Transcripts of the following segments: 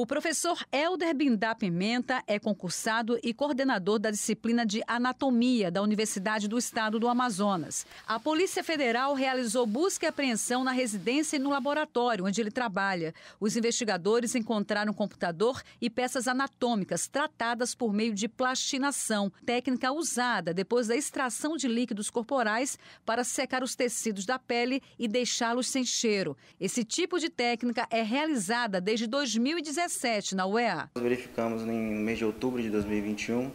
O professor Helder Bindá Pimenta é concursado e coordenador da disciplina de Anatomia da Universidade do Estado do Amazonas. A Polícia Federal realizou busca e apreensão na residência e no laboratório onde ele trabalha. Os investigadores encontraram computador e peças anatômicas tratadas por meio de plastinação, técnica usada depois da extração de líquidos corporais para secar os tecidos da pele e deixá-los sem cheiro. Esse tipo de técnica é realizada desde 2017 na UEA. Nós verificamos no mês de outubro de 2021,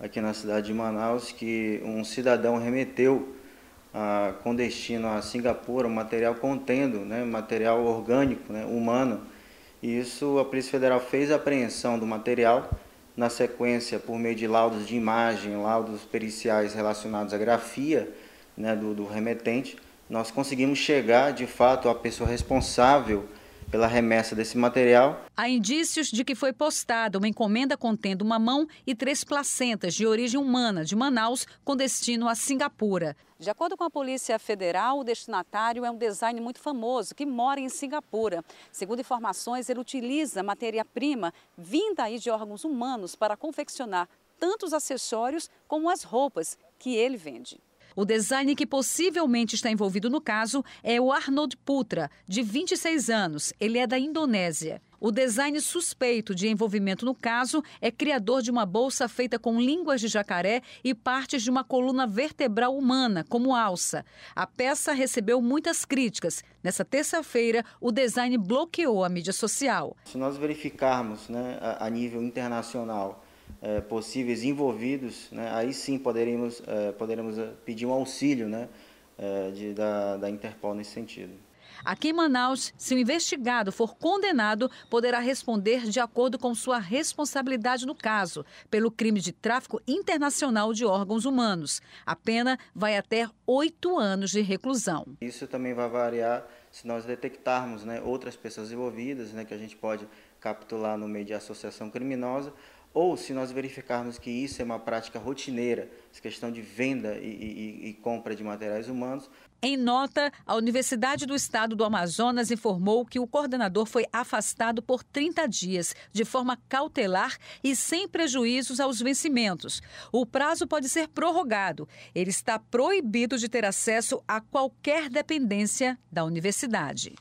aqui na cidade de Manaus, que um cidadão remeteu ah, com destino a Singapura um material contendo né, material orgânico, né, humano. E isso a Polícia Federal fez a apreensão do material, na sequência, por meio de laudos de imagem, laudos periciais relacionados à grafia né, do, do remetente, nós conseguimos chegar de fato à pessoa responsável pela remessa desse material. Há indícios de que foi postada uma encomenda contendo uma mão e três placentas de origem humana de Manaus com destino a Singapura. De acordo com a Polícia Federal, o destinatário é um design muito famoso que mora em Singapura. Segundo informações, ele utiliza matéria-prima vinda aí de órgãos humanos para confeccionar tanto os acessórios como as roupas que ele vende. O design que possivelmente está envolvido no caso é o Arnold Putra, de 26 anos. Ele é da Indonésia. O design suspeito de envolvimento no caso é criador de uma bolsa feita com línguas de jacaré e partes de uma coluna vertebral humana, como alça. A peça recebeu muitas críticas. Nessa terça-feira, o design bloqueou a mídia social. Se nós verificarmos né, a nível internacional é, possíveis envolvidos, né, aí sim poderemos, é, poderemos eh, pedir um auxílio né, é, de, da, da Interpol nesse sentido. Aqui em Manaus, se o investigado for condenado, poderá responder de acordo com sua responsabilidade no caso, pelo crime de tráfico internacional de órgãos humanos. A pena vai até oito anos de reclusão. Isso também vai variar se nós detectarmos né, outras pessoas envolvidas, né, que a gente pode capturar no meio de associação criminosa ou, se nós verificarmos que isso é uma prática rotineira, questão de venda e, e, e compra de materiais humanos, em nota, a Universidade do Estado do Amazonas informou que o coordenador foi afastado por 30 dias, de forma cautelar e sem prejuízos aos vencimentos. O prazo pode ser prorrogado. Ele está proibido de ter acesso a qualquer dependência da universidade.